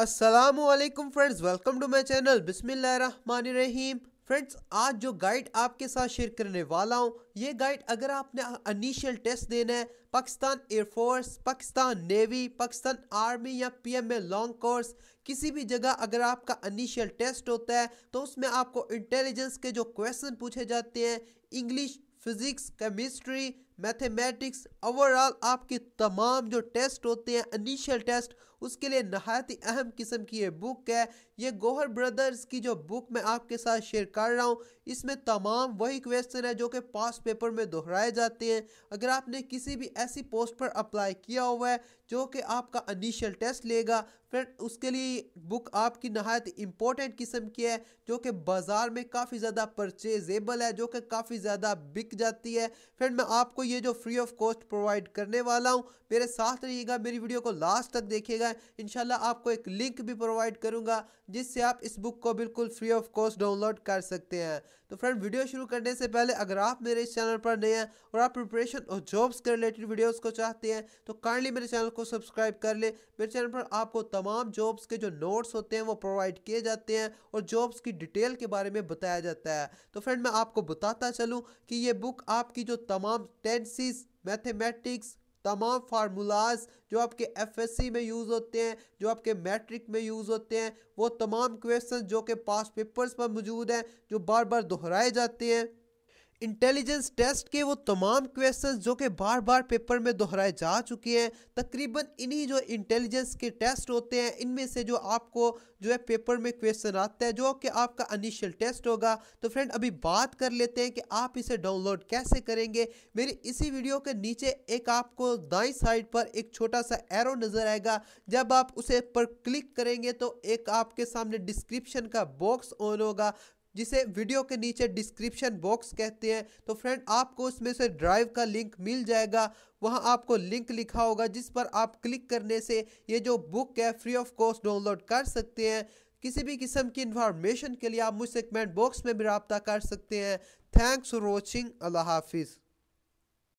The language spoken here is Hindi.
Aslam friends welcome to my channel Rahim friends आज जो गाइड आपके साथ शेयर करने वाला हूँ ये गाइड अगर आपने इनिशियल टेस्ट देना है Pakistan air force Pakistan navy Pakistan army या P M A long course किसी भी जगह अगर आपका इनिशियल टेस्ट होता है तो उसमें आपको इंटेलिजेंस के जो क्वेश्चन पूछे जाते हैं English physics chemistry mathematics overall आपके तमाम जो टेस्ट होते हैं इनिशियल टेस्ट उसके लिए नहायत ही अहम किस्म की ये बुक है ये गोहर ब्रदर्स की जो बुक मैं आपके साथ शेयर कर रहा हूँ इसमें तमाम वही क्वेश्चन है जो कि पास पेपर में दोहराए जाते हैं अगर आपने किसी भी ऐसी पोस्ट पर अप्लाई किया हुआ है जो कि आपका इनिशियल टेस्ट लेगा फ्रेंड उसके लिए बुक आपकी नहायत इंपॉर्टेंट किस्म की है जो कि बाज़ार में काफ़ी ज़्यादा परचेजेबल है जो कि काफ़ी ज़्यादा बिक जाती है फ्रेंड मैं आपको आपको ये जो फ्री ऑफ कॉस्ट प्रोवाइड करने वाला हूँ मेरे साथ रहिएगा मेरी वीडियो को लास्ट तक देखिएगा इन आपको एक लिंक भी प्रोवाइड करूँगा जिससे आप इस बुक को बिल्कुल फ्री ऑफ कॉस्ट डाउनलोड कर सकते हैं तो फ्रेंड वीडियो शुरू करने से पहले अगर आप मेरे इस चैनल पर नए हैं और आप प्रिपरेशन और जॉब्स के रिलेटेड वीडियोज़ को चाहते हैं तो काइंडली मेरे चैनल को सब्सक्राइब कर ले मेरे चैनल पर आपको तमाम जॉब्स के जो नोट्स होते हैं वो प्रोवाइड किए जाते हैं और जॉब्स की डिटेल के बारे में बताया जाता है तो फ्रेंड मैं आपको बताता चलूँ कि ये बुक आपकी जो तमाम साइंसेस मैथमेटिक्स तमाम फार्मूलाज जो आपके एफएससी में यूज़ होते हैं जो आपके मैट्रिक में यूज़ होते हैं वो तमाम क्वेश्चन जो कि पास पेपर्स पर मौजूद हैं जो बार बार दोहराए जाते हैं इंटेलिजेंस टेस्ट के वो तमाम क्वेश्चन जो कि बार बार पेपर में दोहराए जा चुके हैं तकरीबन इन्हीं जो इंटेलिजेंस के टेस्ट होते हैं इनमें से जो आपको जो है पेपर में क्वेश्चन आता है जो कि आपका इनिशियल टेस्ट होगा तो फ्रेंड अभी बात कर लेते हैं कि आप इसे डाउनलोड कैसे करेंगे मेरी इसी वीडियो के नीचे एक आपको दाई साइड पर एक छोटा सा एरो नज़र आएगा जब आप उसे पर क्लिक करेंगे तो एक आपके सामने डिस्क्रिप्शन का बॉक्स ऑन होगा जिसे वीडियो के नीचे डिस्क्रिप्शन बॉक्स कहते हैं तो फ्रेंड आपको उसमें से ड्राइव का लिंक मिल जाएगा वहां आपको लिंक लिखा होगा जिस पर आप क्लिक करने से ये जो बुक है फ्री ऑफ कॉस्ट डाउनलोड कर सकते हैं किसी भी किस्म की इन्फॉर्मेशन के लिए आप मुझसे कमेंट बॉक्स में भी रबता कर सकते हैं थैंक्स फॉर वॉचिंग अल्लाह हाफिज़